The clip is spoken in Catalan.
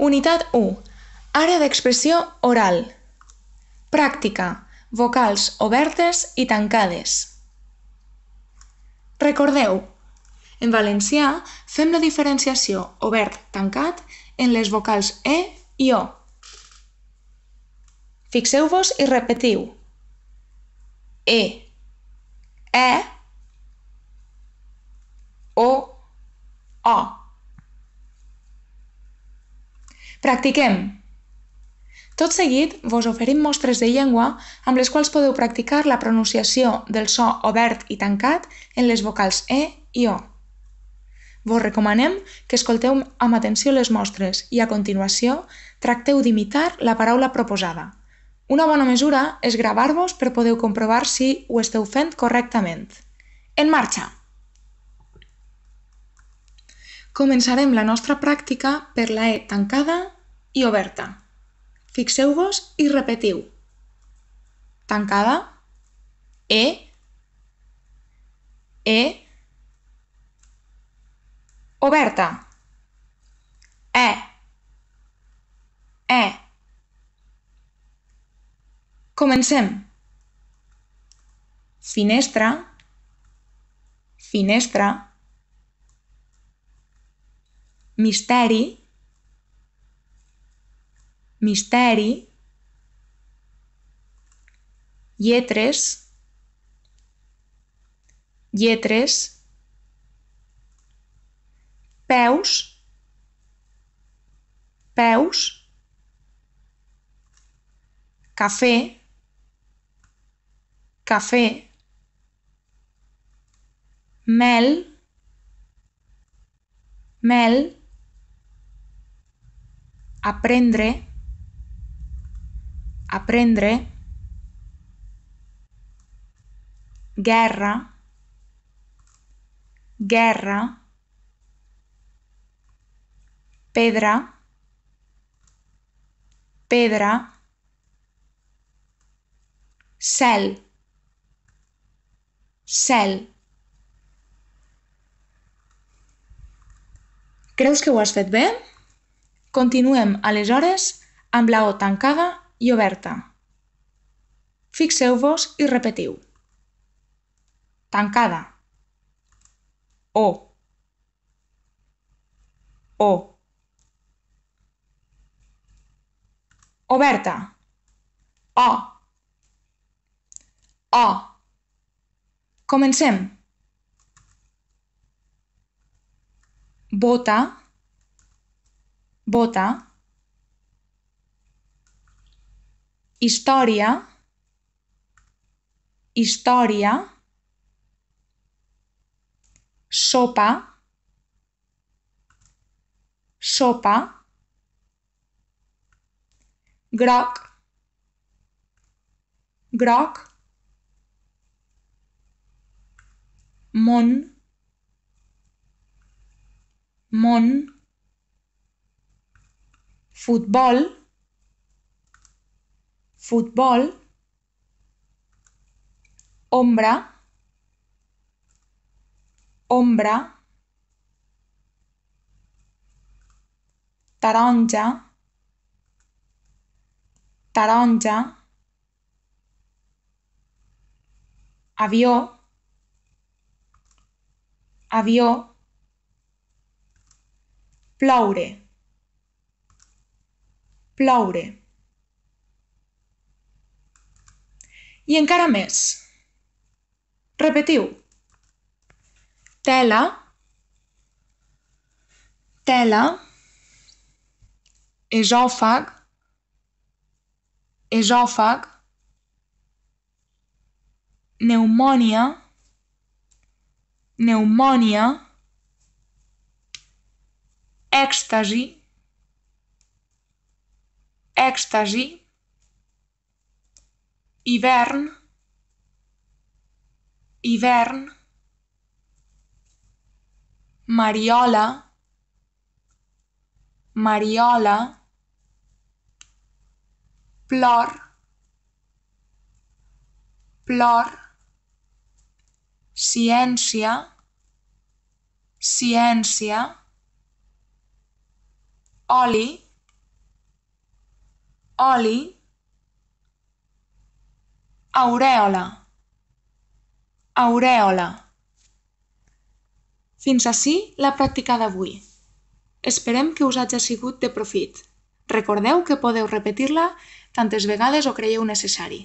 Unitat 1. Àrea d'expressió oral. Pràctica. Vocals obertes i tancades. Recordeu, en valencià fem la diferenciació obert-tancat en les vocals E i O. Fixeu-vos i repetiu. E, E, O, O. Practiquem! Tot seguit, vos oferim mostres de llengua amb les quals podeu practicar la pronunciació del so obert i tancat en les vocals E i O. Vos recomanem que escolteu amb atenció les mostres i, a continuació, tracteu d'imitar la paraula proposada. Una bona mesura és gravar-vos per poder comprovar si ho esteu fent correctament. En marxa! Començarem la nostra pràctica per la E tancada i oberta. Fixeu-vos i repetiu. Tancada, E, E, oberta, E, E. Comencem. Finestra, finestra, misteri, misteri, lletres, lletres, peus, peus, cafè, cafè, mel, mel, aprendre, aprendre, guerra, guerra, pedra, pedra, cel, cel. Creus que ho has fet bé? Continuem, aleshores, amb la O tancada i oberta. Fixeu-vos i repetiu. Tancada. O. O. Oberta. O. O. Comencem. Bota bota, història, història, sopa, sopa, groc, groc, món, món, futbol, futbol, ombra, ombra, taronja, taronja, avió, avió, ploure. Ploure. I encara més. Repetiu. Tela, tela, esòfag, esòfag, pneumònia, pneumònia, èxtasi, èxtasi, hivern, hivern, mariola, mariola, plor, plor, ciència, ciència, oli, oli, aureola, aureola. Fins ací la pràctica d'avui. Esperem que us hagi sigut de profit. Recordeu que podeu repetir-la tantes vegades o creieu necessari.